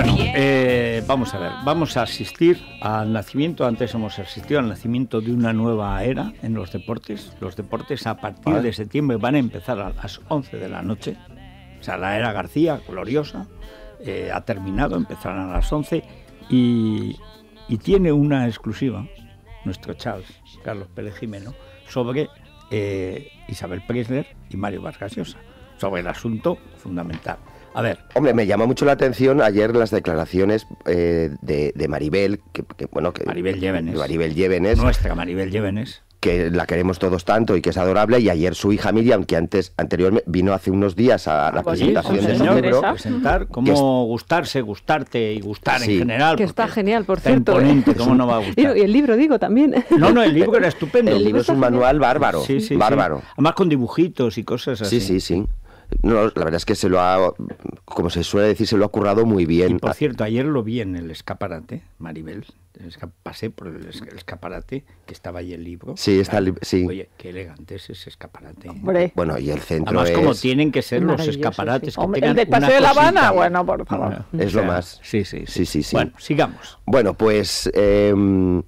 Bueno, eh, vamos a ver, vamos a asistir al nacimiento, antes hemos asistido al nacimiento de una nueva era en los deportes. Los deportes a partir de septiembre van a empezar a las 11 de la noche. O sea, la era García, gloriosa, eh, ha terminado, empezarán a las 11 y, tiene una exclusiva, nuestro Charles, Carlos Pérez Jimeno, sobre eh, Isabel Presler y Mario Vargas Llosa, sobre el asunto fundamental Hombre, me llama mucho la atención ayer las declaraciones eh, de, Maribel, que, bueno, que Maribel Llévenes. Nuestra Maribel Llévenes que la queremos todos tanto y que es adorable y ayer su hija Miriam que antes anteriormente vino hace unos días a la ah, pues presentación pues de su libro pues presentar cómo gustarse gustarte y gustar en general que está genial por cierto ¿eh? imponente, cómo no va a gustar y el libro digo también no no el libro era estupendo el libro es un manual bárbaro bárbaro además con dibujitos y cosas así sí sí sí no, la verdad es que se lo ha, como se suele decir, se lo ha currado muy bien. Y por cierto, ayer lo vi en el escaparate, Maribel. Pasé por el escaparate que estaba ahí el libro. Sí, está el sí. Oye, qué elegante es ese escaparate. ¿eh? Hombre. Bueno, y el centro Además, como tienen que ser los escaparates que El de Paseo de La Habana, bueno, por favor. es lo más. Sí sí, sí, sí, sí. Bueno, sigamos. Bueno, pues... Em,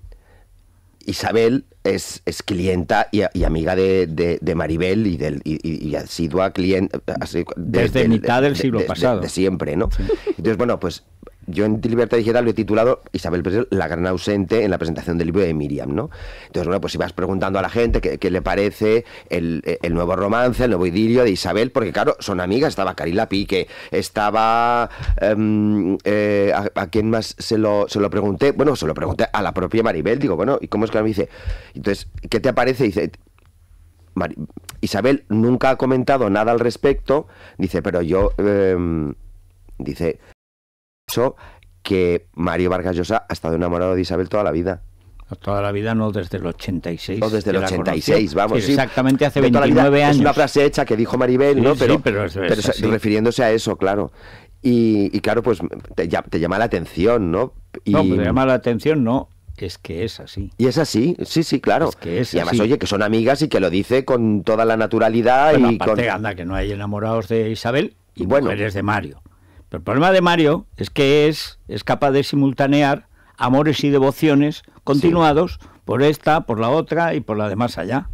Isabel es, es clienta y, amiga de, de, Maribel y, del, y, y asidua cliente. Eh, Desde mitad del siglo pasado. De, siempre, ¿no? Entonces, bueno, pues yo en Libertad Digital lo he titulado Isabel la gran ausente en la presentación del libro de Miriam, ¿no? Entonces, bueno, pues si vas preguntando a la gente qué, le parece eh, el, nuevo romance, el nuevo idilio de Isabel, porque claro, son amigas, estaba Carila Pique, estaba... Em, eh, a, quién más se lo, pregunté? Bueno, se lo pregunté a la propia Maribel, digo, bueno, ¿y cómo es que me dice? Entonces, ¿qué te parece? Dice, Isabel nunca ha comentado nada al respecto, dice, pero yo... Em, dice, que Mario Vargas Llosa ha estado enamorado de Isabel toda la vida. Toda la vida, no desde el 86. No, desde el 86, vamos. exactamente hace 29 años. Es una frase hecha que dijo Maribel, ¿no? Pero, refiriéndose a eso, claro. Y, claro, pues te, llama la atención, ¿no? no, pues te llama la atención, no. Es que es así. Y es así, sí, sí, claro. que es y además, oye, que son amigas y que lo dice con toda la naturalidad. y y con... anda, que no hay enamorados de Isabel y bueno, eres de Mario el problema de Mario es que es, es capaz de simultanear amores y devociones continuados por esta, por la otra y por la demás allá.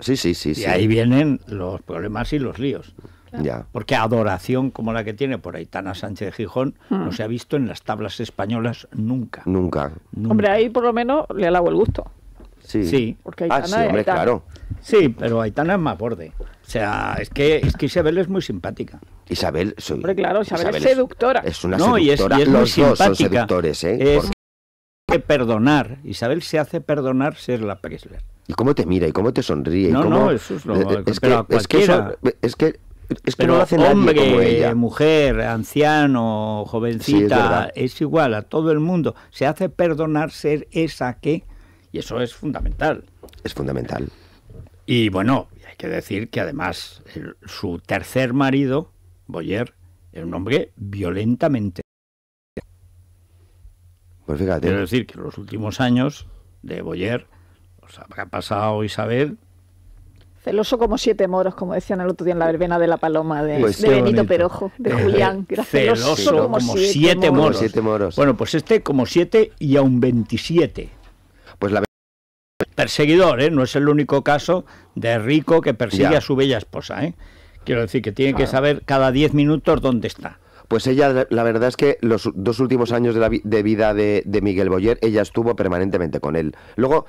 sí, sí, sí. Y ahí vienen los problemas y los líos. Ya. Porque adoración como la que tiene por Aitana Sánchez de Gijón hmm. no se ha visto en las tablas españolas nunca. Nunca. Hombre, ahí por lo menos le alabo el gusto. Sí. Porque ah, Aitana, hombre, claro. Sí, pero Aitana es más borde. O sea, es que, es que Isabel es muy simpática. Isabel, soy, hombre, claro, Isabel, es seductora. Es, una no, Y es, y es Los muy dos son seductores, ¿eh? Es que perdonar. Isabel se hace perdonar ser la Presler. ¿Y cómo te mira? ¿Y cómo te sonríe? No, no, eso es lo eh, que, es que, es que no lo hace hombre, nadie como ella. mujer, anciano, jovencita, es, igual a todo el mundo. Se hace perdonar ser esa que eso es fundamental. Es fundamental. Y bueno, hay que decir que además su tercer marido, Boyer, es un hombre violentamente. Pues fíjate. Quiero decir que en los últimos años de Boyer os habrá pasado Isabel celoso como siete moros, como decían el otro día en la verbena de la paloma de, pues Benito Perojo, de Julián. celoso, como, siete, moros. Bueno, pues este como siete y aún 27. Pues la perseguidor, ¿eh? no es el único caso de rico que persigue a su bella esposa. ¿eh? Quiero decir que tiene que saber cada 10 minutos dónde está. Pues ella, la verdad es que los dos últimos años de, vida de, Miguel Boyer, ella estuvo permanentemente con él. Luego,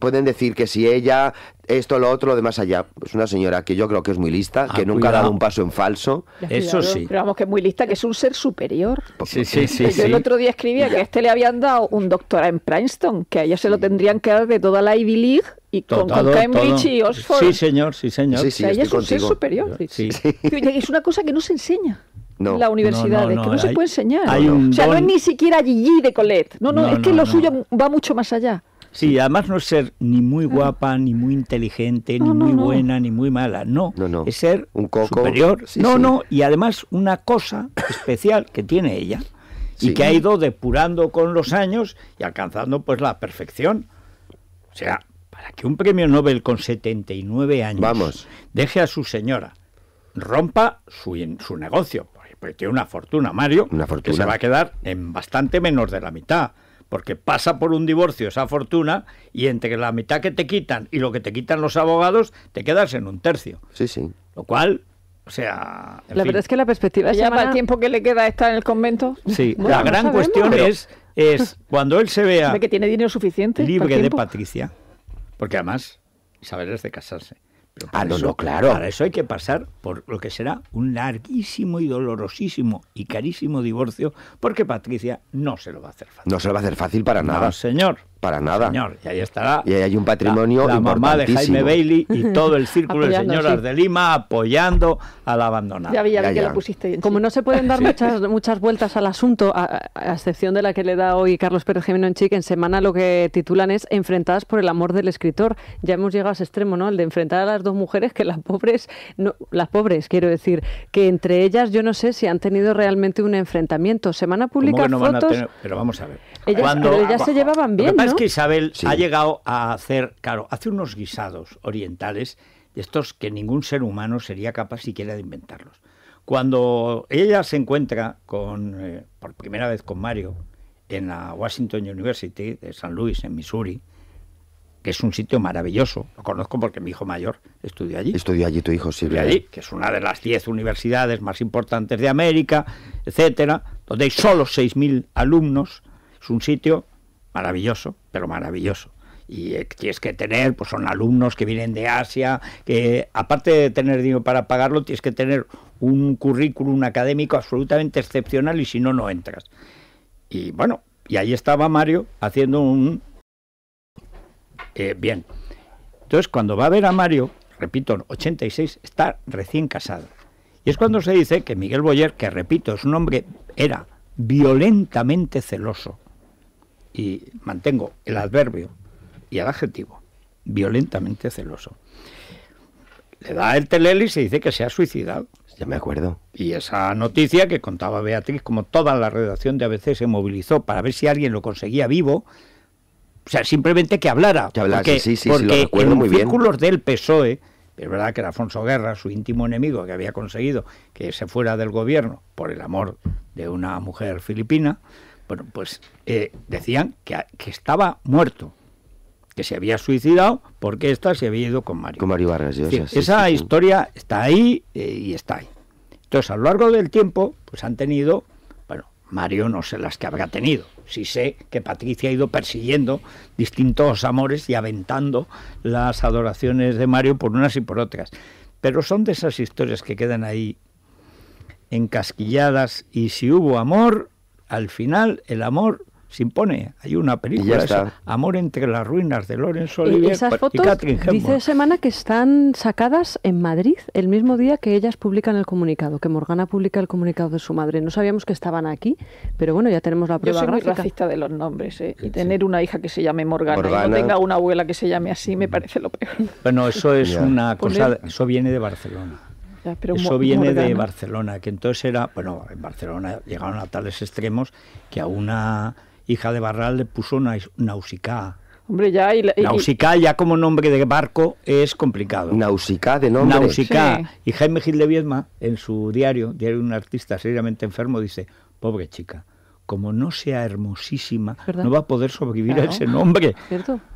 pueden decir que si ella, esto, lo otro, lo más allá. Es una señora que yo creo que es muy lista, ah, que nunca ha dado un paso en falso. Eso sí. Pero vamos, que es muy lista, que es un ser superior. Pues sí, sí, sí. Yo el otro día escribía que a este le habían dado un doctorado en Princeton, que a ella se lo tendrían que dar de toda la Ivy League y con, Cambridge y Oxford. Sí, señor, sí, señor. Sí, sí, es un ser superior. Es una cosa que no se enseña la universidad, no, que no se puede enseñar. o sea, no es ni siquiera Gigi de Colette. No, no, es que lo suyo va mucho más allá. Sí, además no es ser ni muy ah. guapa, ni muy inteligente, ni muy buena, ni muy mala. No, es ser un superior. no, no, y además una cosa especial que tiene ella y que ha ido depurando con los años y alcanzando pues la perfección. O sea, para que un premio Nobel con 79 años Vamos. deje a su señora rompa su, su negocio, pues tiene una fortuna, Mario, una que se va a quedar en bastante menos de la mitad porque pasa por un divorcio esa fortuna y entre la mitad que te quitan y lo que te quitan los abogados, te quedas en un tercio. Sí, sí. Lo cual, o sea... la verdad es que la perspectiva ¿Ya el tiempo que le queda estar en el convento? Sí, la gran cuestión es, es cuando él se vea... que tiene dinero suficiente? Libre de Patricia, porque además Isabel es de casarse. Ah, claro. Para eso hay que pasar por lo que será un larguísimo y dolorosísimo y carísimo divorcio, porque Patricia no se lo va a hacer fácil. No se lo va a hacer fácil para nada. señor. Para nada. y ahí estará. Y ahí hay un patrimonio. La, mamá de Jaime Bailey y todo el círculo de señoras de Lima apoyando a la abandonada. Como no se pueden dar muchas, muchas vueltas al asunto, a, excepción de la que le da hoy Carlos Pérez Gemino en Chic, en semana lo que titulan es Enfrentadas por el amor del escritor. Ya hemos llegado a ese extremo, ¿no? El de enfrentar a las dos mujeres que las pobres, no, las pobres, quiero decir, que entre ellas yo no sé si han tenido realmente un enfrentamiento. Semana publica fotos. pero vamos a ver cuando, pero ellas se llevaban bien. Lo que pasa es que Isabel ha llegado a hacer, claro, hace unos guisados orientales, de estos que ningún ser humano sería capaz siquiera de inventarlos. Cuando ella se encuentra con, eh, por primera vez con Mario en la Washington University de San Luis, en Missouri, que es un sitio maravilloso. Lo conozco porque mi hijo mayor estudió allí. Estudió allí tu hijo, sí. que es una de las 10 universidades más importantes de América, etcétera, donde hay solo 6.000 alumnos un sitio maravilloso, pero maravilloso. Y eh, tienes que tener, pues son alumnos que vienen de Asia, que aparte de tener dinero para pagarlo, tienes que tener un currículum académico absolutamente excepcional y si no, no entras. Y bueno, y ahí estaba Mario haciendo un... Eh, bien. Entonces, cuando va a ver a Mario, repito, 86, está recién casado. Y es cuando se dice que Miguel Boyer, que repito, es un hombre, era violentamente celoso y mantengo el adverbio y el adjetivo, violentamente celoso. Le da el teléfono y se dice que se ha suicidado. Ya me acuerdo. Y esa noticia que contaba Beatriz, como toda la redacción de ABC se movilizó para ver si alguien lo conseguía vivo, o sea, simplemente que hablara. Que porque, sí, sí, sí, lo recuerdo en muy los círculos del PSOE, es verdad que era Alfonso Guerra, su íntimo enemigo, que había conseguido que se fuera del gobierno por el amor de una mujer filipina, bueno, pues eh, decían que, estaba muerto, que se había suicidado porque ésta se había ido con Mario. Con Mario Vargas Sí, esa historia está ahí eh, y está ahí. Entonces, a lo largo del tiempo, pues han tenido, bueno, Mario no sé las que habrá tenido. Sí sé que Patricia ha ido persiguiendo distintos amores y aventando las adoraciones de Mario por unas y por otras. Pero son de esas historias que quedan ahí encasquilladas y si hubo amor, al final el amor se impone. Hay una película, Amor entre las ruinas de Lorenzo Olivier esas y fotos, Catherine Dice Semana que están sacadas en Madrid el mismo día que ellas publican el comunicado, que Morgana publica el comunicado de su madre. No sabíamos que estaban aquí, pero bueno, ya tenemos la prueba Yo soy racista de los nombres, ¿eh? y tener una hija que se llame Morgana, y no tenga una abuela que se llame así me parece lo peor. Bueno, eso es una pues cosa, eso viene de Barcelona. Eso viene de Barcelona, que entonces era, bueno, en Barcelona llegaron a tales extremos que a una hija de Barral le puso una Nausicaa. Hombre, ya. ya como nombre de barco, es complicado. Nausicaa, de nombre. Nausicaa. Y Jaime Gil de Viedma, en su diario, Diario de un artista seriamente enfermo, dice: Pobre chica, como no sea hermosísima, no va a poder sobrevivir a ese nombre.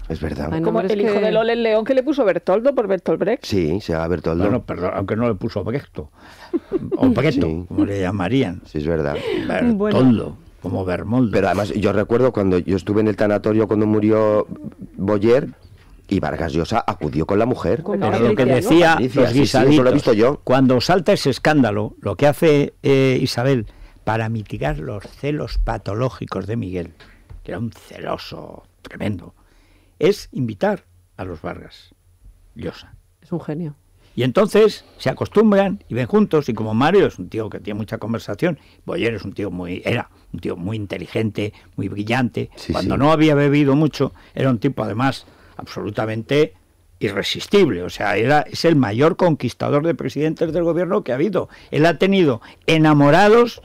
Es verdad. como el hijo de el León que le puso Bertoldo por Bertolt Sí, se llama Bertoldo. aunque no le puso Brecht... O como le llamarían. Sí, es verdad. Bertoldo. Como Bermoldo. Pero además, yo recuerdo cuando yo estuve en el tanatorio cuando murió Boyer, y Vargas Llosa acudió con la mujer. Pero lo que decía, y los visto yo. Cuando salta ese escándalo, lo que hace eh, Isabel para mitigar los celos patológicos de Miguel, que era un celoso tremendo, es invitar a los Vargas Llosa. Es un genio. Y entonces se acostumbran y ven juntos, y como Mario es un tío que tiene mucha conversación, Boyer es un tío muy, era un tío muy inteligente, muy brillante, cuando no había bebido mucho, era un tipo además absolutamente irresistible, o sea, era, es el mayor conquistador de presidentes del gobierno que ha habido. Él ha tenido enamorados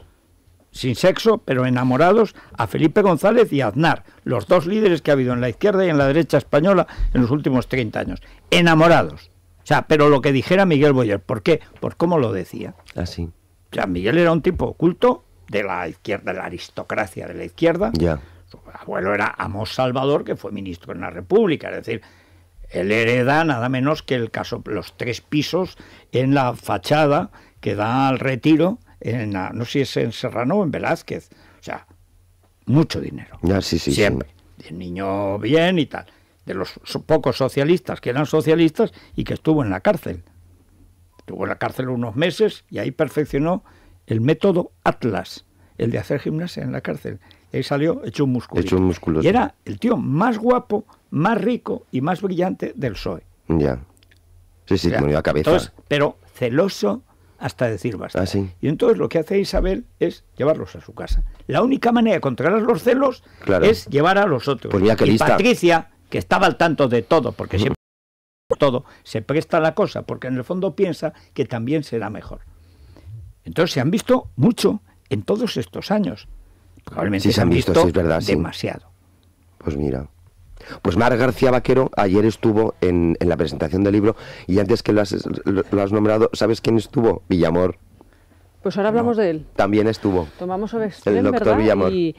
sin sexo, pero enamorados, a Felipe González y a Aznar, los dos líderes que ha habido en la izquierda y en la derecha española en los últimos 30 años. Enamorados. O sea, pero lo que dijera Miguel Boyer, ¿por qué? Por pues cómo lo decía. Así. O sea, Miguel era un tipo oculto de la izquierda, de la aristocracia de la izquierda. Ya. Su abuelo era Amos Salvador, que fue ministro en la República, es decir, él hereda nada menos que el caso, los tres pisos en la fachada que da al retiro no sé si es en Serrano o en Velázquez. O sea, mucho dinero. Ah, sí, sí, Siempre. El niño bien y tal. De los pocos socialistas que eran socialistas y que estuvo en la cárcel. Estuvo en la cárcel unos meses y ahí perfeccionó el método Atlas, el de hacer gimnasia en la cárcel. ahí salió hecho un músculo. Y era el tío más guapo, más rico y más brillante del PSOE. Ya. Sí, sí, murió cabeza. pero celoso hasta decir basta. Ah, y entonces lo que hace Isabel es llevarlos a su casa. La única manera de controlar los celos es llevar a los otros. y Patricia, que estaba al tanto de todo, porque siempre todo, se presta la cosa, porque en el fondo piensa que también será mejor. Entonces se han visto mucho en todos estos años. Probablemente se, han visto, demasiado. Pues mira. Pues Mar García Vaquero ayer estuvo en, la presentación del libro y antes que lo has, nombrado, ¿sabes quién estuvo? Villamor. Pues ahora hablamos de él. También estuvo. Tomamos Ovextrem. el doctor Villamor. Y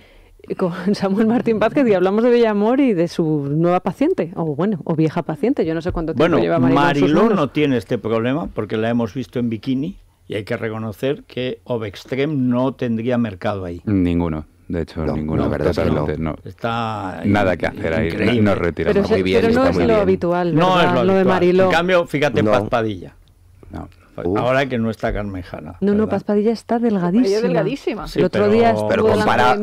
con Samuel Martín Vázquez y hablamos de Villamor y de su nueva paciente, o bueno, o vieja paciente, yo no sé cuánto tiempo lleva Bueno, no tiene este problema porque la hemos visto en bikini y hay que reconocer que Ovextrem no tendría mercado ahí. Ninguno. De hecho, ninguna. verdad no. Está nada que hacer ahí. Nos retiramos. Pero, muy bien, no es lo habitual. No es lo, de Marilo. En cambio, fíjate, en Paspadilla. Ahora que no está Carmejana. No, no, Paspadilla está delgadísima. delgadísima. el otro pero, día Pero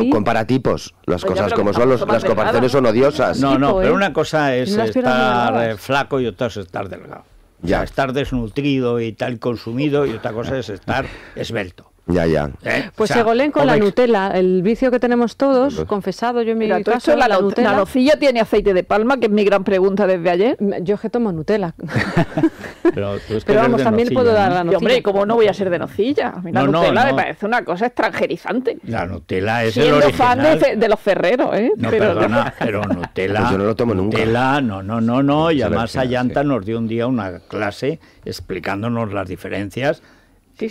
compara, tipos. Las cosas como son, las comparaciones son odiosas. No, no, pero ¿eh? una cosa es estar eh, flaco y otra es estar delgado. Ya. estar desnutrido y tal consumido y otra cosa es estar esbelto. Ya, ya. Eh, pues se sea, con la Nutella, el vicio que tenemos todos, pues- confesado yo en mi caso, la, Nutella. La nocilla tiene aceite de palma, que es mi gran pregunta desde ayer. Mm, yo es que tomo Nutella. Pero, Pero vamos, también puedo dar la nocilla. Y hombre, ¿cómo no voy a ser de nocilla? A mí la Nutella me parece una cosa extranjerizante. La Nutella es Siendo el original. fan de, los ferreros, ¿eh? No, pero, perdona, pero Nutella... Pues yo no lo tomo nunca. Nutella, no, no, no, no. Y además Ayanta nos dio un día una clase explicándonos las diferencias Sí,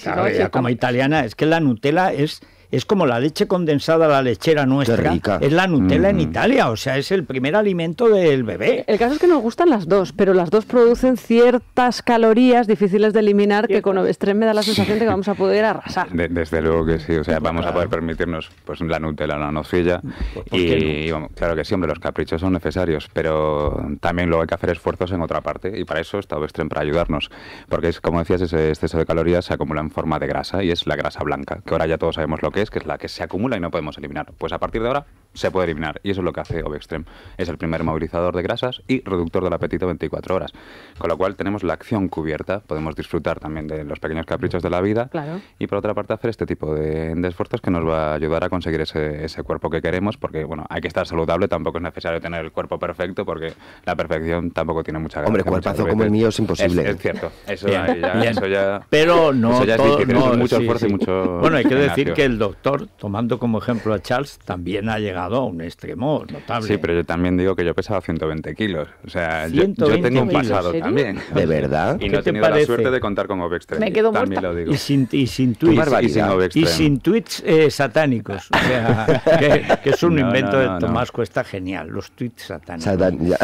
como italiana, es que la Nutella es es como la leche condensada, la lechera nuestra. Es la Nutella en mm. Italia, o sea, es el primer alimento del bebé. El caso es que nos gustan las dos, pero las dos producen ciertas calorías difíciles de eliminar que con Ovestrem me da la sensación de que vamos a poder arrasar. desde luego que sí, o sea, vamos a poder permitirnos pues la Nutella, la nocilla. Pues, y, claro que sí, hombre, los caprichos son necesarios, pero también luego hay que hacer esfuerzos en otra parte y para eso está Ovestrem para ayudarnos. Porque es, como decías, ese exceso de calorías se acumula en forma de grasa y es la grasa blanca, que ahora ya todos sabemos lo que que es, la que se acumula y no podemos eliminar. Pues a partir de ahora se puede eliminar y eso es lo que hace Ovextrem. Es el primer movilizador de grasas y reductor del apetito 24 horas. Con lo cual tenemos la acción cubierta, podemos disfrutar también de los pequeños caprichos de la vida y por otra parte hacer este tipo de, esfuerzos que nos va a ayudar a conseguir ese, cuerpo que queremos porque bueno, hay que estar saludable, tampoco es necesario tener el cuerpo perfecto porque la perfección tampoco tiene mucha gracia. Hombre, cuerpazo como el mío es imposible. Es, cierto, eso, ya, Pero no, mucho esfuerzo y mucho... Bueno, hay que decir que el doctor doctor, tomando como ejemplo a Charles, también ha llegado a un extremo notable. Sí, pero yo también digo que yo pesaba 120 kilos. O sea, yo, tengo un pasado también. ¿De verdad? Y no he tenido parece? la suerte de contar con Me quedo también Lo digo. Y sin, tweets. Y sin, satánicos. que, es un invento de Tomás Cuesta genial, los tweets satánicos.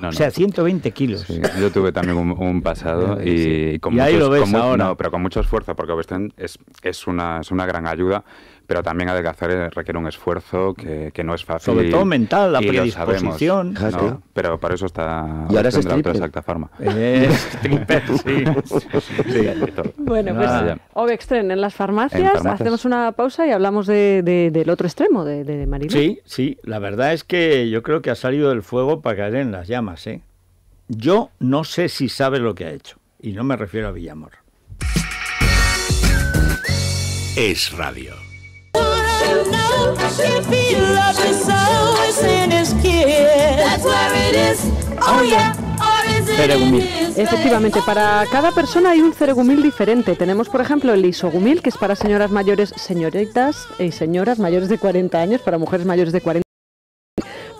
O sea, 120 kilos. yo tuve también un, pasado y, ahí lo ves ahora. No, pero con mucho esfuerzo, porque Obextrem es, es, una, es una gran ayuda pero también adelgazar requiere un esfuerzo que, no es fácil. Sobre todo mental, la predisposición. Pero para eso está y ahora es la exacta forma. Es sí. sí. Bueno, ah, pues Ovextren en las farmacias. Hacemos una pausa y hablamos de, del otro extremo, de, de Maribel. Sí, sí. La verdad es que yo creo que ha salido del fuego para caer en las llamas. ¿eh? Yo no sé si sabe lo que ha hecho. Y no me refiero a Villamor. Es radio. Efectivamente, para cada persona hay un ceregumil diferente. Tenemos, por ejemplo, el isogumil, que es para señoras mayores, señoritas y señoras mayores de 40 años, para mujeres mayores de 40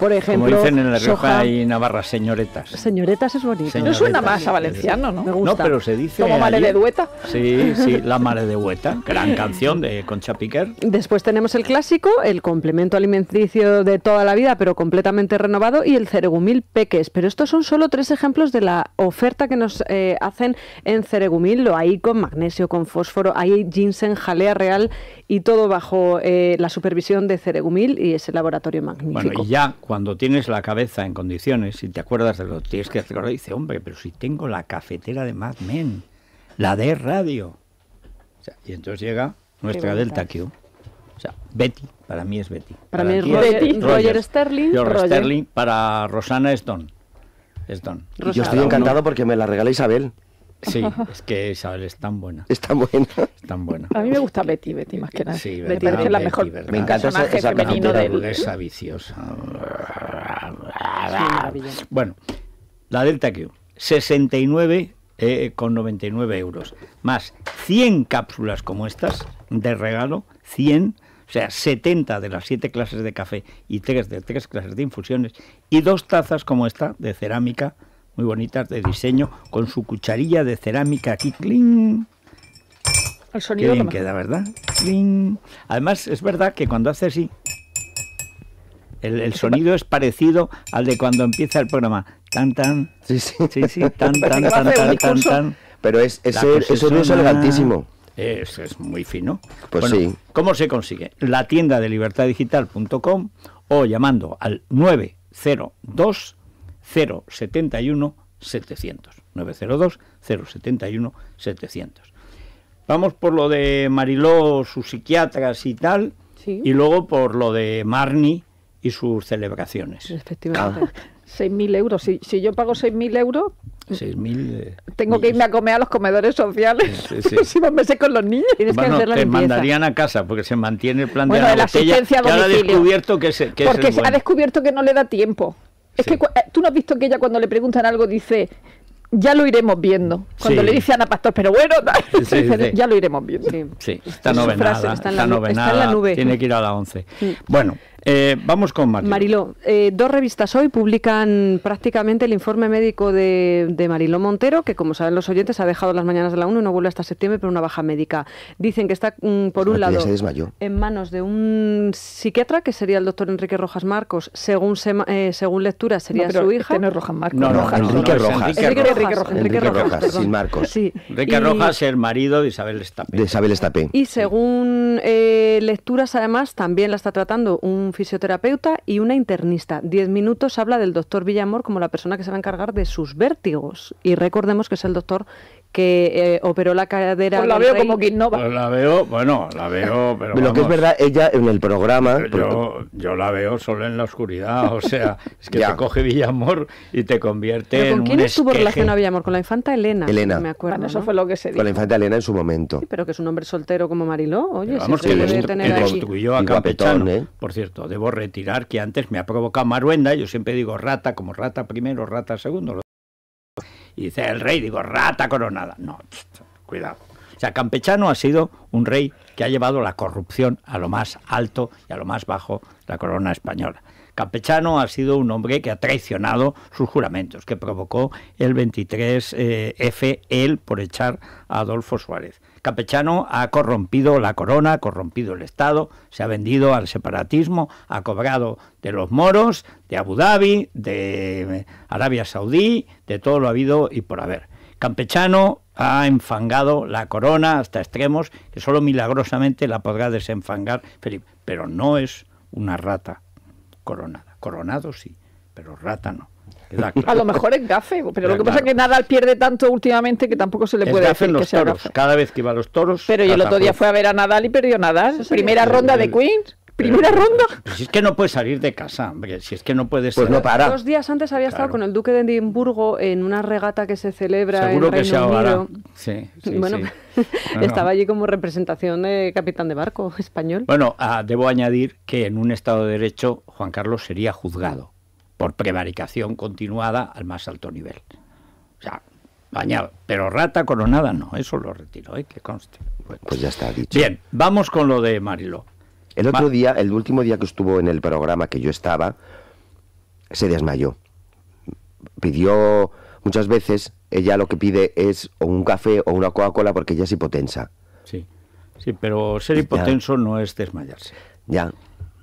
por ejemplo, Como dicen en La Rioja y Navarra, señoretas. Señoretas es bonito. no suena más a valenciano, ¿no? Me gusta. No, pero se dice... Como Mare de Dueta. Sí, sí, La Mare de hueta. gran canción de Concha Piquer. Después tenemos el clásico, el complemento alimenticio de toda la vida, pero completamente renovado, y el ceregumil peques. Pero estos son solo tres ejemplos de la oferta que nos eh, hacen en ceregumil. Lo hay con magnesio, con fósforo, hay ginseng, jalea real y todo bajo eh, la supervisión de ceregumil y ese laboratorio magnífico cuando tienes la cabeza en condiciones y te acuerdas de lo que tienes que recordar, dice, hombre, pero si tengo la cafetera de Mad Men, la de radio. y entonces llega nuestra Delta Q. O sea, Betty, para mí es Betty. Para, mí es Roger, Sterling. Roger, Sterling, para Rosana Stone. Stone. Yo estoy encantado porque me la regala Isabel. Sí, es que Isabel es tan buena. Es tan buena. Es tan buena. A mí me gusta Betty, Betty más que nada. Sí, Betty, me la Betty, mejor. ¿verdad? Me encanta esa, esa femenino de burguesa viciosa. bueno, la Delta Q, 69 eh, con 99 euros, más 100 cápsulas como estas de regalo, 100 o sea, 70 de las 7 clases de café y 3 de 3 clases de infusiones y dos tazas como esta de cerámica muy bonitas de diseño, con su cucharilla de cerámica aquí, cling. El sonido Qué bien queda, ¿verdad? ¡Cling! Además, es verdad que cuando hace así, el, sonido es parecido al de cuando empieza el programa. Tan, tan. Sí, sí. Sí, Tan, tan, tan, tan, tan, tan. Pero es, ese, eso es elegantísimo. Es, es, muy fino. Pues sí. ¿Cómo se consigue? La tienda de libertaddigital.com o llamando al 902 071 700. 902 071 700. Vamos por lo de Mariló, sus psiquiatras y tal, y luego por lo de Marni y sus celebraciones. Efectivamente. 6.000 euros. Si, yo pago 6.000 euros, 6, eh, tengo que irme a comer a los comedores sociales sí, sí. a con los niños. Tienes que hacer la te mandarían a casa porque se mantiene el plan de la, asistencia a descubierto que, porque ha descubierto que no le da tiempo. Es que eh, tú no has visto que ella cuando le preguntan algo dice, ya lo iremos viendo. Cuando le dice a Ana Pastor, pero bueno, ya lo iremos viendo. Sí, está está, en está nube. tiene que ir a la 11. Bueno. Eh, vamos con Mariló. Mariló, eh, dos revistas hoy publican prácticamente el informe médico de, de, Mariló Montero, que como saben los oyentes ha dejado las mañanas de la 1 y no vuelve hasta septiembre por una baja médica. Dicen que está, mm, por un lado, en manos de un psiquiatra, que sería el doctor Enrique Rojas Marcos, según, lecturas eh, según lectura sería no, su hija. Este no Rojas Marcos. No, no, Rojas, Enrique, Rojas. Enrique, Rojas. Enrique Rojas. Enrique Rojas, sin Marcos. Sí. Enrique y, Rojas, el marido de Isabel Estapé. De Isabel Estapé. Y según eh, lecturas, además, también la está tratando un fisioterapeuta y una internista. Diez minutos habla del doctor Villamor como la persona que se va a encargar de sus vértigos. Y recordemos que es el doctor que eh, operó la cadera. Pues la veo como que innova. Pues la veo, bueno, la veo, pero. lo que es verdad, ella en el programa. Yo, yo la veo solo en la oscuridad, o sea, es que te coge Villamor y te convierte en. ¿Con quién estuvo relacionado Villamor? Con la infanta Elena. Elena. Me acuerdo. eso fue lo que se dijo. Con la infanta Elena en su momento. pero que es un hombre soltero como Mariló, oye, vamos, que construyó a Campechano. ¿eh? Por cierto, debo retirar que antes me ha provocado Maruenda, yo siempre digo rata como rata primero, rata segundo, y dice el rey, digo, rata coronada. No, cuidado. O sea, Campechano ha sido un rey que ha llevado la corrupción a lo más alto y a lo más bajo la corona española. Campechano ha sido un hombre que ha traicionado sus juramentos, que provocó el 23F, eh, por echar a Adolfo Suárez campechano ha corrompido la corona, ha corrompido el Estado, se ha vendido al separatismo, ha cobrado de los moros, de Abu Dhabi, de Arabia Saudí, de todo lo habido y por haber. Campechano ha enfangado la corona hasta extremos que solo milagrosamente la podrá desenfangar Felipe, pero no es una rata coronada. Coronado sí, pero rata no. A lo mejor es gafe, pero lo que pasa es que Nadal pierde tanto últimamente que tampoco se le puede hacer que sea toros. Cada vez que iba a los toros. Pero el otro día fue a ver a Nadal y perdió Nadal. Primera ronda de Queens. Primera ronda. si es que no puede salir de casa, si es que no puede pues ser. no para. Dos días antes había estado con el duque de Edimburgo en una regata que se celebra en Reino que se Unido. Sí, estaba allí como representación de capitán de barco español. Bueno, ah, debo añadir que en un Estado de Derecho Juan Carlos sería juzgado por prevaricación continuada al más alto nivel. O sea, bañado. Pero rata coronada no, eso lo retiro, ¿eh? que conste. Pues ya está dicho. Bien, vamos con lo de Mariló. El otro día, el último día que estuvo en el programa que yo estaba, se desmayó. Pidió muchas veces, ella lo que pide es un café o una Coca-Cola porque ella es hipotensa. Sí, sí, pero ser hipotenso no es desmayarse. Ya.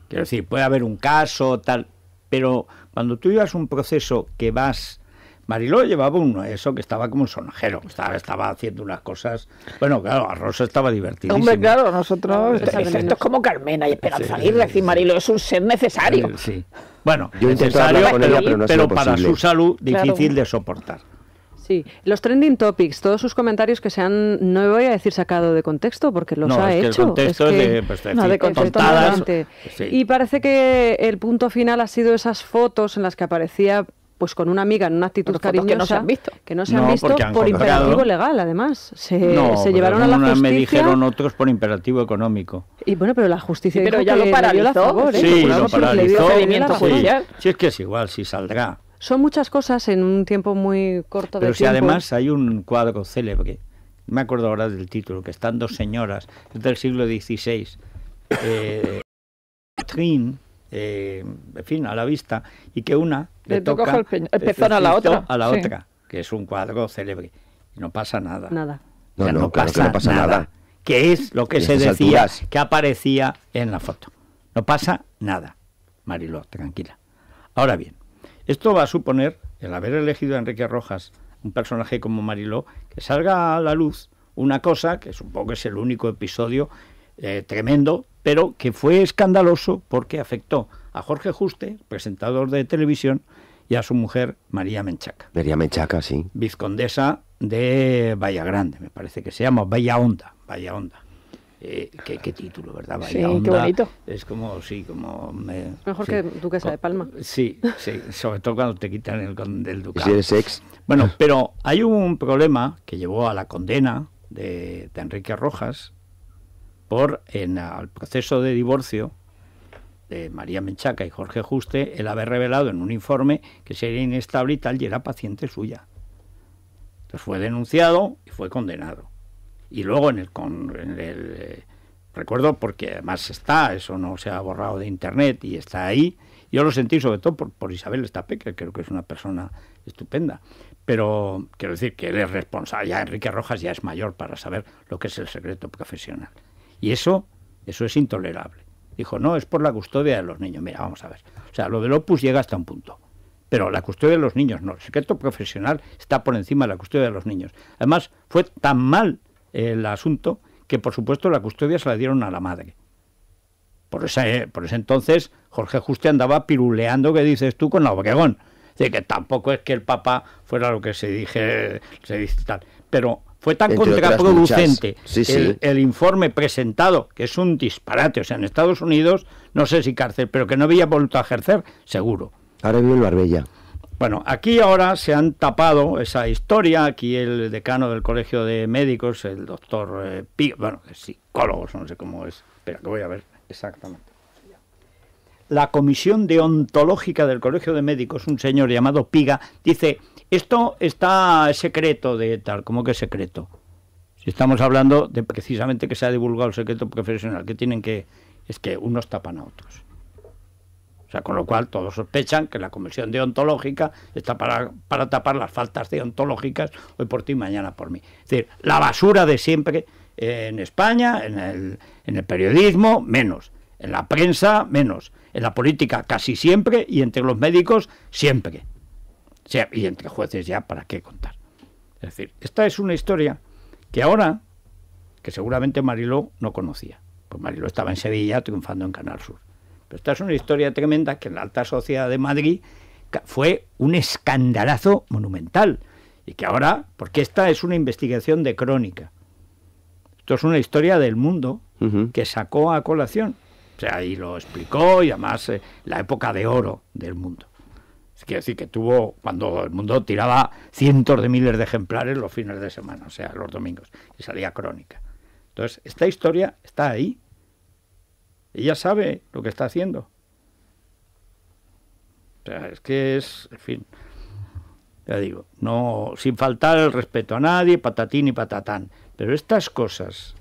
Quiero decir, puede haber un caso, tal, pero cuando tú llevas un proceso que vas... Mariló llevaba uno, eso que estaba como un sonajero, estaba, estaba haciendo unas cosas. Bueno, claro, a Rosa estaba divertido. Hombre, claro, nosotros. Esto, es como Carmena y Esperanza salir Aguirre, Mariló es un ser necesario. Sí. Bueno, Yo necesario, pero, para su salud difícil de soportar. Sí, los trending topics, todos sus comentarios que se han, no voy a decir sacado de contexto, porque los ha hecho. El contexto es, de, Y parece que el punto final ha sido esas fotos en las que aparecía pues con una amiga en una actitud cariñosa que no se han visto, que no se visto por imperativo legal además se, se llevaron a la justicia me dijeron otros por imperativo económico y bueno pero la justicia pero ya lo paralizó favor, ¿eh? sí lo paralizó sí, es que es igual si saldrá son muchas cosas en un tiempo muy corto Pero si además hay un cuadro célebre, me acuerdo ahora del título, que están dos señoras, del siglo XVI, eh, Trin, eh, en fin, a la vista, y que una le, eh, toca, el, pezón a la otra. A la otra, que es un cuadro célebre. Y no pasa nada. Nada. No, no, pasa nada. Que es lo que se decía que aparecía en la foto. No pasa nada, Mariló, tranquila. Ahora bien, esto va a suponer el haber elegido a Enrique Rojas, un personaje como Mariló, que salga a la luz una cosa que supongo que es el único episodio eh, tremendo, pero que fue escandaloso porque afectó a Jorge Juste, presentador de televisión, y a su mujer María Menchaca. María Menchaca, sí. Vizcondesa de Vallagrande, me parece que se llama, Valla Onda, Valla eh, qué, título, ¿verdad? qué bonito. Es como, sí, como... Mejor que Duquesa de Palma. Sí, sobre todo cuando te quitan el, del ducado. si eres ex? Bueno, pero hay un problema que llevó a la condena de, de Enrique Rojas por, en el proceso de divorcio de María Menchaca y Jorge Juste, el haber revelado en un informe que sería inestable y tal, y era paciente suya. Entonces fue denunciado y fue condenado. Y luego en el, el eh, recuerdo, porque además está, eso no se ha borrado de internet y está ahí. Yo lo sentí sobre todo por, Isabel Estape que creo que es una persona estupenda. Pero quiero decir que él es responsable, ya Enrique Rojas ya es mayor para saber lo que es el secreto profesional. Y eso, eso es intolerable. Dijo, no, es por la custodia de los niños. Mira, vamos a ver. O sea, lo del opus llega hasta un punto. Pero la custodia de los niños no. El secreto profesional está por encima de la custodia de los niños. Además, fue tan mal el asunto, que por supuesto la custodia se la dieron a la madre. Por ese, eh, por ese entonces Jorge Juste andaba piruleando, que dices tú, con la Obregón. De que tampoco es que el papá fuera lo que se dije, dice tal. Pero fue tan contraproducente El, informe presentado, que es un disparate. O sea, en Estados Unidos, no sé si cárcel, pero que no había vuelto a ejercer, seguro. Ahora vive el Barbella. Bueno, aquí ahora se han tapado esa historia. Aquí el decano del Colegio de Médicos, el doctor eh, Piga, bueno, psicólogos, no sé cómo es. Espera, que voy a ver exactamente. La comisión deontológica del Colegio de Médicos, un señor llamado Piga, dice: Esto está secreto de tal, ¿cómo que secreto? Si estamos hablando de precisamente que se ha divulgado el secreto profesional, que tienen que. Es que unos tapan a otros. O sea, con lo cual todos sospechan que la comisión deontológica está para, tapar las faltas deontológicas hoy por ti, y mañana por mí. Es decir, la basura de siempre en España, en el, periodismo, menos. En la prensa, menos. En la política, casi siempre. Y entre los médicos, siempre. y entre jueces ya, ¿para qué contar? Es decir, esta es una historia que ahora, que seguramente Mariló no conocía. Pues Mariló estaba en Sevilla triunfando en Canal Sur. Pero esta es una historia tremenda que en la alta sociedad de Madrid fue un escandalazo monumental. Y que ahora, porque esta es una investigación de crónica. Esto es una historia del mundo que sacó a colación. O sea, y lo explicó y además eh, la época de oro del mundo. Es decir que tuvo, cuando el mundo tiraba cientos de miles de ejemplares los fines de semana, o sea, los domingos, y salía crónica. Entonces, esta historia está ahí ella sabe lo que está haciendo. O sea, es que es, en fin, ya digo, no, sin faltar el respeto a nadie, patatín y patatán. Pero estas cosas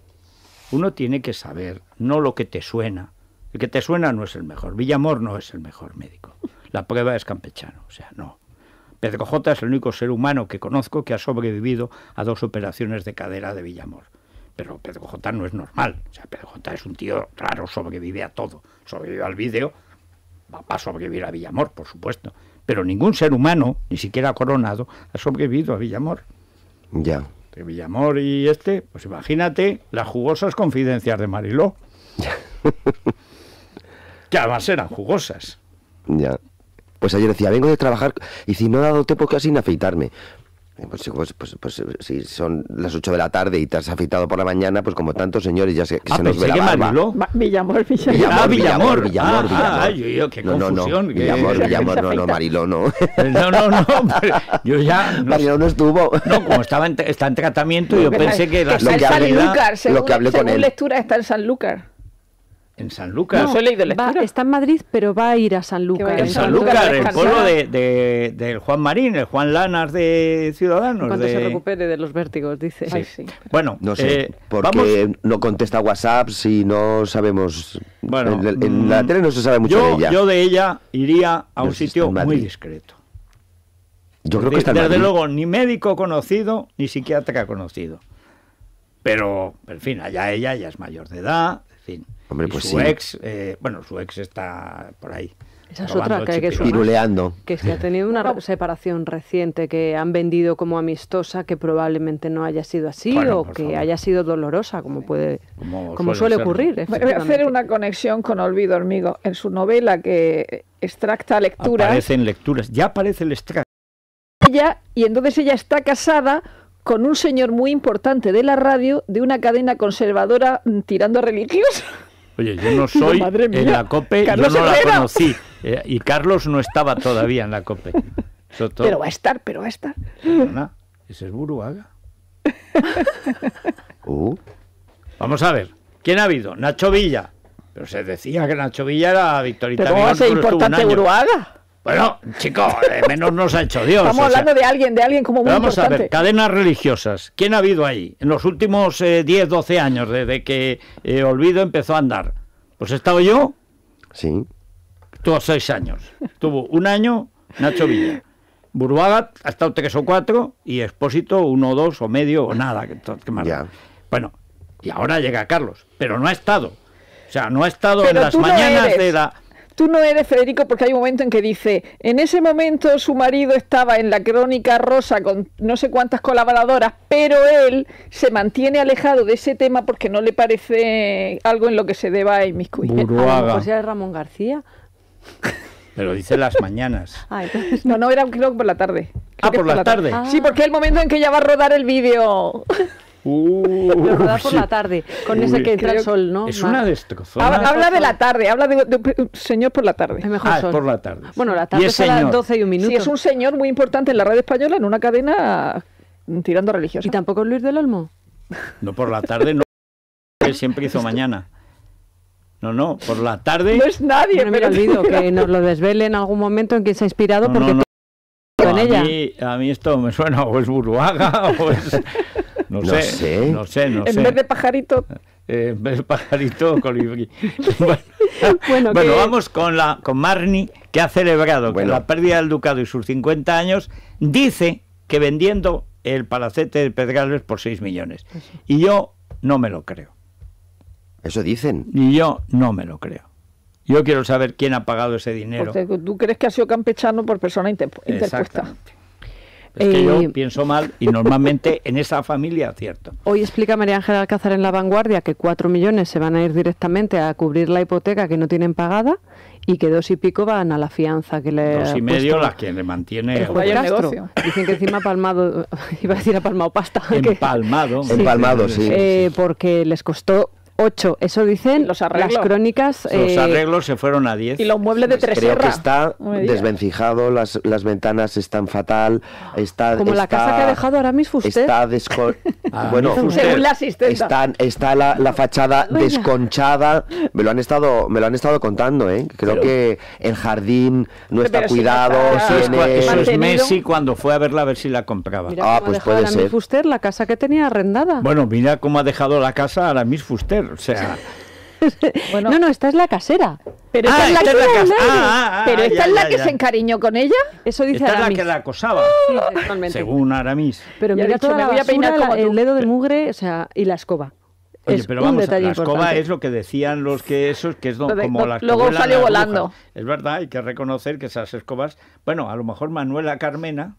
uno tiene que saber, no lo que te suena. El que te suena no es el mejor. Villamor no es el mejor médico. La prueba es campechano, o sea, no. Pedro J es el único ser humano que conozco que ha sobrevivido a dos operaciones de cadera de Villamor pero Pedro J no es normal. O sea, Pedro J es un tío raro, sobrevive a todo. Sobrevive al vídeo, va a sobrevivir a Villamor, por supuesto. Pero ningún ser humano, ni siquiera coronado, ha sobrevivido a Villamor. Ya. De Villamor y este, pues imagínate las jugosas confidencias de Mariló. Ya. que además eran jugosas. Ya. Pues ayer decía, vengo de trabajar y si no he dado tiempo casi sin afeitarme. Eh, pues, pues, pues, pues, si son las 8 de la tarde y te has afeitado por la mañana, pues como tantos señores ya se, ah, se nos ve la barba. Villamor, Villamor, Villamor. Ah, Villamor, Villamor, ah, ah, Villamor. ay, qué confusión. No, no, Villamor, Villamor, no, no, Mariló, no. No, no, no, yo ya... Mariló no estuvo. No, como estaba en, está en tratamiento, yo pensé que... La, lo, que lo que hablé con él. lectura está en San Sanlúcar. En San Lucas. No, está en Madrid, pero va a ir a San Lucas. En, San, Lucas, el pueblo del de, Juan Marín, el Juan Lanas de Ciudadanos. Cuando se recupere de los vértigos, dice. Bueno, no sé, eh, porque no contesta WhatsApp si no sabemos. Bueno, en, mm, la tele no se sabe mucho de ella. Yo de ella iría a un sitio muy discreto. Yo creo que está en Desde luego, ni médico conocido, ni psiquiatra conocido. Pero, en fin, allá ella ya es mayor de edad, en fin pues su ex, eh, bueno, su ex está por ahí. Esa es otra que, que, que ha tenido una separación reciente que han vendido como amistosa que probablemente no haya sido así o que haya sido dolorosa como puede como, suele, ocurrir. Voy a hacer una conexión con Olvido Hormigo en su novela que extracta lecturas. Aparecen lecturas, ya aparece el extracto. Ella y entonces ella está casada con un señor muy importante de la radio de una cadena conservadora mm, tirando religiosa. Oye, yo no soy en la COPE, yo no la conocí. Eh, y Carlos no estaba todavía en la COPE. Pero va a estar, pero va a estar. Perdona, ese es Buruaga. Uh. Vamos a ver, ¿quién ha habido? Nacho Villa. Pero se decía que Nacho Villa era Victorita ¿Pero ¿Cómo va a ser importante Buruaga? Bueno, chicos, menos nos ha hecho Dios. Estamos hablando de alguien, de alguien como muy Vamos a ver, cadenas religiosas. ¿Quién ha habido ahí? En los últimos 10, eh, 12 años, desde que eh, Olvido empezó a andar. Pues he estado yo. Sí. Tuvo seis años. Tuvo un año Nacho Villa. Burbaga hasta estado tres o cuatro y Expósito uno dos o medio o nada. Bueno, y ahora llega Carlos, pero no ha estado. O sea, no ha estado en las mañanas de la tú no eres Federico porque hay un momento en que dice, en ese momento su marido estaba en la crónica rosa con no sé cuántas colaboradoras, pero él se mantiene alejado de ese tema porque no le parece algo en lo que se deba inmiscuir. Buruaga. sea Ramón García. Pero dice las mañanas. No, no, era creo por la tarde. ah, por, la, tarde. Sí, porque es el momento en que ya va a rodar el vídeo. Uh, la tarde, con ese que Es una destrozona. Habla, de la tarde, habla de, un señor por la tarde. Ah, por la tarde. Bueno, la tarde son las 12 y un minuto. Sí, es un señor muy importante en la red española, en una cadena mm, tirando religiosa. ¿Y tampoco Luis del Olmo? No, por la tarde no. Él siempre hizo mañana. No, no, por la tarde. No es nadie, no me olvido, que nos lo desvele en algún momento en que se ha inspirado, porque. No, no. A, mí, esto me suena o es Buruaga o es. No, sé, No sé, no en sé. Eh, en vez de pajarito. en vez de pajarito, colibrí. bueno, vamos con, la, con Marni, que ha celebrado la pérdida del ducado y sus 50 años. Dice que vendiendo el palacete de Pedrales por 6 millones. Y yo no me lo creo. ¿Eso dicen? Y yo no me lo creo. Yo quiero saber quién ha pagado ese dinero. tú crees que ha sido campechano por persona interpuesta. Es que yo eh, pienso mal y normalmente en esa familia cierto. Hoy explica María Ángela Alcázar en La Vanguardia que 4 millones se van a ir directamente a cubrir la hipoteca que no tienen pagada y que dos y pico van a la fianza que le dos y medio las que le mantiene el vaya negocio dicen que encima palmado iba a decir ha palmado pasta empalmado empalmado sí, eh, porque les costó 8. Eso dicen los arreglos. las crónicas. Los eh, arreglos se fueron a 10. Y los muebles de tres Creo que está desvencijado, las, las ventanas están fatal. Está, Como la casa que ha dejado ahora mismo Está desconchada. Ah, bueno, según la Está, la, la, fachada desconchada. Me lo han estado, me lo han estado contando, ¿eh? Creo que el jardín no está cuidado. eso, es, Messi cuando fue a verla a ver si la compraba. ah, pues puede ser. Fuster, la casa que tenía arrendada. Bueno, mira cómo ha dejado la casa Aramis Fuster o sea... Bueno. No, no, esta es la casera. Pero ah, esta es la, que, Pero esta es la ah, ah, que se encariñó con ella. Eso dice esta es la que la acosaba. Según Aramis. Pero mira, dicho, me voy a peinar como el dedo de mugre, o sea, y la escoba. Oye, pero vamos, la escoba es lo que decían los que esos, que es como la Luego salió volando. Es verdad, hay que reconocer que esas escobas, bueno, a lo mejor Manuela Carmena,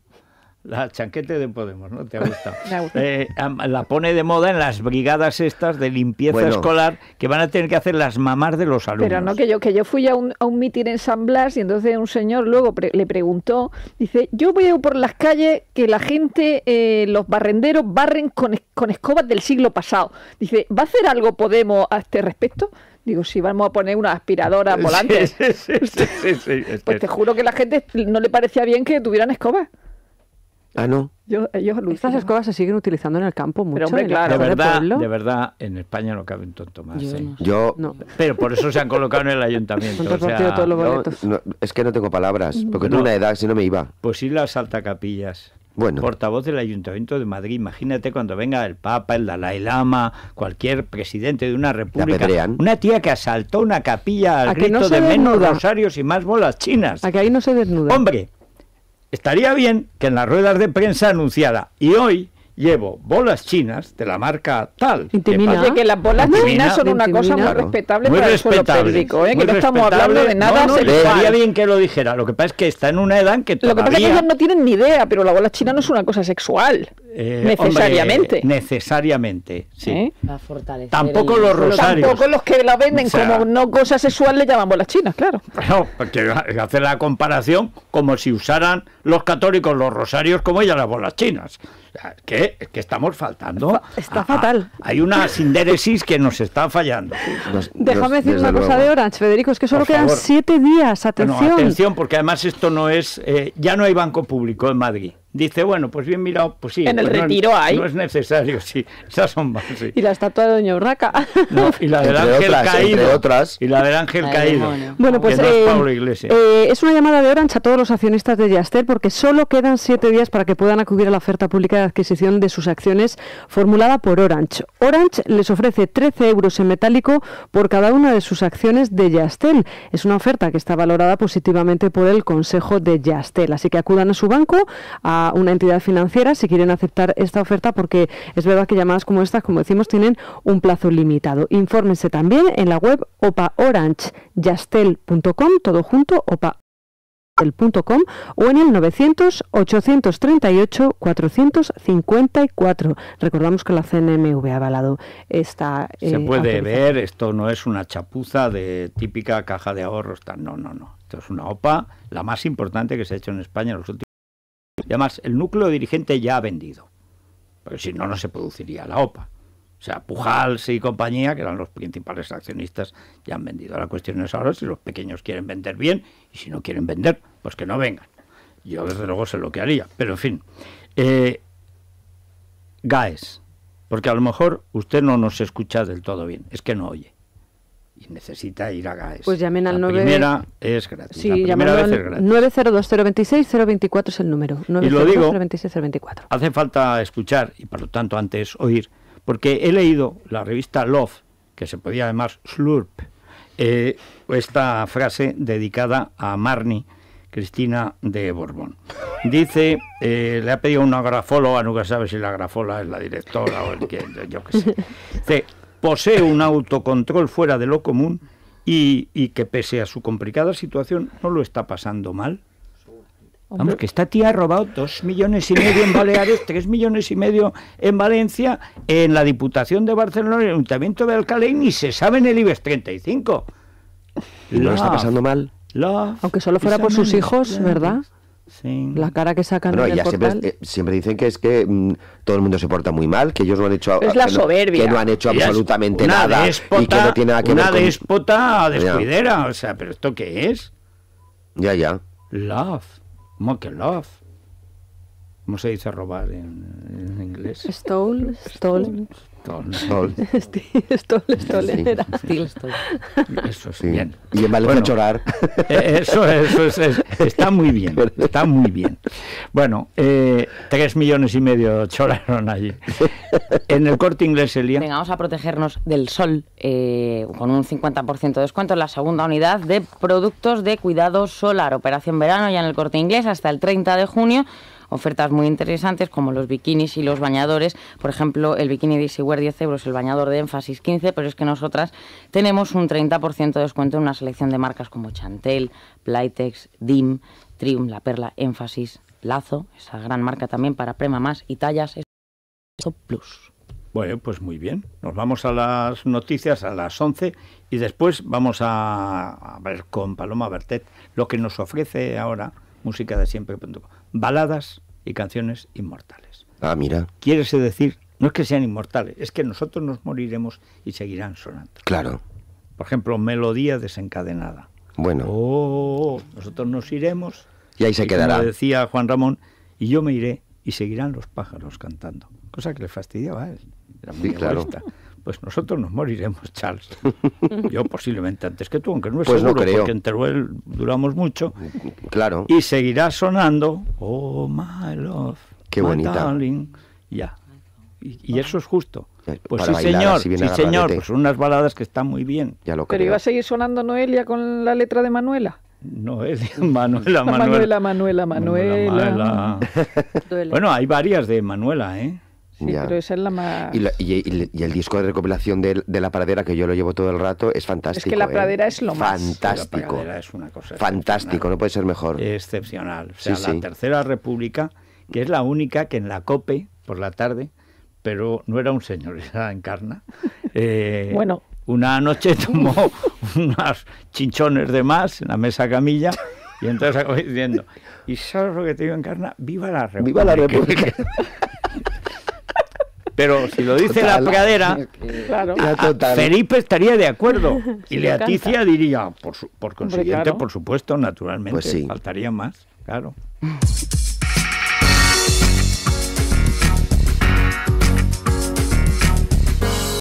la chanquete de Podemos, ¿no? Te ha gustado. Eh, la pone de moda en las brigadas estas de limpieza escolar que van a tener que hacer las mamás de los alumnos. Pero no, que yo, que yo fui a un, a un mitin en San Blas y entonces un señor luego le preguntó, dice, yo veo por las calles que la gente, eh, los barrenderos barren con, escobas del siglo pasado. Dice, ¿va a hacer algo Podemos a este respecto? Digo, si vamos a poner una aspiradora volante. Sí, sí, pues te juro que la gente no le parecía bien que tuvieran escobas. Ah, no. Yo, Estas escobas se siguen utilizando en el campo mucho. claro, de verdad, de verdad, en España no cabe un tonto más. Yo, ¿eh? Pero por eso se han colocado en el ayuntamiento. es que no tengo palabras, porque tengo una edad, si no me iba. Pues sí las saltacapillas. Bueno. Portavoz del Ayuntamiento de Madrid. Imagínate cuando venga el Papa, el Dalai Lama, cualquier presidente de una república. Una tía que asaltó una capilla al grito de menos rosarios y más bolas chinas. A que ahí no se desnuda. Hombre, estaría bien que en las ruedas de prensa anunciara, y hoy llevo bolas chinas de la marca tal. Intimina. que las bolas chinas son una cosa muy respetable muy para el suelo ¿eh? que no estamos hablando de nada sexual no, Sería bien que lo dijera, lo que pasa es que está en una edad en que todavía... Lo que pasa es que ellos no tienen ni idea, pero la bola china no es una cosa sexual. Eh, necesariamente. necesariamente, sí. ¿Eh? Tampoco los rosarios. Tampoco los que la venden como no cosa sexual le llaman bolas chinas, claro. No, porque hace la comparación como si usaran los católicos los rosarios como ella las bolas chinas. ¿Qué? que, estamos faltando. Está fatal. hay una sindéresis que nos está fallando. Déjame decir una cosa de Orange, Federico, es que solo quedan siete días, atención. atención, porque además esto no es, eh, ya no hay banco público en Madrid dice, bueno, pues bien mirado, pues sí. En el pues retiro hay. No es necesario, sí. sí. Y la estatua de Doña Urraca. y la del ángel caído. Y la del ángel caído. Bueno, pues eh, eh, es una llamada de Orange a todos los accionistas de Yastel porque solo quedan siete días para que puedan acudir a la oferta pública de adquisición de sus acciones formulada por Orange. Orange les ofrece 13 euros en metálico por cada una de sus acciones de Yastel. Es una oferta que está valorada positivamente por el Consejo de Yastel. Así que acudan a su banco a una entidad financiera si quieren aceptar esta oferta porque es verdad que llamadas como estas, como decimos, tienen un plazo limitado. Infórmense también en la web opaorange.yastel.com, todo junto, opa o en el 900 838 454. Recordamos que la CNMV ha avalado esta. Eh, se puede ver, esto no es una chapuza de típica caja de ahorros, no, no, no. Esto es una OPA, la más importante que se ha hecho en España en los últimos además, el núcleo dirigente ya ha vendido. Porque si no, no se produciría la OPA. O sea, Pujals y compañía, que eran los principales accionistas, ya han vendido. La cuestión es ahora si los pequeños quieren vender bien y si no quieren vender, pues que no vengan. Yo desde luego sé lo que haría. Pero en fin, eh, GAES, porque a lo mejor usted no nos escucha del todo bien, es que no oye y necesita ir a GAES. Pues llamen al la primera es gratis. Sí, la primera vez es 902 024 es el número. y lo digo, hace falta escuchar y por lo tanto antes oír, porque he leído la revista Love, que se podía llamar Slurp, eh, esta frase dedicada a Marni, Cristina de Borbón. Dice, eh, le ha pedido una grafóloga, nunca sabe si la grafola es la directora o el que, yo qué sé. posee un autocontrol fuera de lo común y, que pese a su complicada situación no lo está pasando mal. Vamos, que esta tía ha robado dos millones y medio en Baleares, tres millones y medio en Valencia, en la Diputación de Barcelona, en el Ayuntamiento de Alcalá y ni se sabe en el IBEX 35. no lo está pasando mal. Aunque solo fuera por sus hijos, ¿verdad? La cara que sacan en el Siempre, dicen que es que mm, todo el mundo se porta muy mal, que ellos no han hecho la soberbia. No, han hecho absolutamente nada y que no tiene nada que una déspota descuidera, o sea, pero esto qué es? Ya, ya. Love, ¿cómo que love? ¿Cómo se dice robar en, inglés? Stole, stole. Estol, Eso es bien. Y en chorar. Eh, eh, eso, eso es, está muy bien, está muy bien. Bueno, eh, tres millones y medio choraron allí. En el corte inglés, Elia. Venga, vamos a protegernos del sol eh, con un 50% de descuento en la segunda unidad de productos de cuidado solar. Operación verano ya en el corte inglés hasta el 30 de junio ofertas muy interesantes como los bikinis y los bañadores. Por ejemplo, el bikini de 10 euros, el bañador de énfasis 15, pero es que nosotras tenemos un 30% de descuento en una selección de marcas como Chantel, Playtex, DIM, Trium, La Perla, Énfasis, Lazo, esa gran marca también para Prema Más y tallas Plus. Bueno, pues muy bien. Nos vamos a las noticias a las 11 y después vamos a, ver con Paloma Bertet lo que nos ofrece ahora música de siempre.com baladas y canciones inmortales. Ah, mira. Quieres decir, no es que sean inmortales, es que nosotros nos moriremos y seguirán sonando. Claro. Por ejemplo, melodía desencadenada. Bueno. Oh, nosotros nos iremos. Y ahí se quedará. Como decía Juan Ramón, y yo me iré y seguirán los pájaros cantando. Cosa que le fastidiaba a él. sí, claro. Pues nosotros nos moriremos, Charles. Yo posiblemente antes que tú, aunque no es pues seguro, porque en Teruel duramos mucho. Claro. Y seguirá sonando, oh my love, Qué bonita. darling, ya. Y, eso es justo. Eh, pues sí, señor, sí, señor, pues unas baladas que están muy bien. lo Pero iba a seguir sonando Noelia con la letra de Manuela. Noelia, Manuela, Manuela, Manuela, Manuela, Manuela. Manuela. bueno, hay varias de Manuela, ¿eh? la Y, el disco de recopilación de, La Pradera, que yo lo llevo todo el rato, es fantástico. Es que La ¿eh? Pradera es lo más... Fantástico. es una cosa Fantástico, no puede ser mejor. Excepcional. O sea, la Tercera República, que es la única que en la COPE, por la tarde, pero no era un señor, era Encarna. Eh, bueno... Una noche tomó unos chinchones de más en la mesa camilla y entonces acabó diciendo, ¿y sabes lo que te digo, Encarna? ¡Viva la República! ¡Viva la República! Pero si lo dice la pradera, Felipe estaría de acuerdo. Y Leaticia diría, por, por consiguiente, por supuesto, naturalmente, pues faltaría más, claro.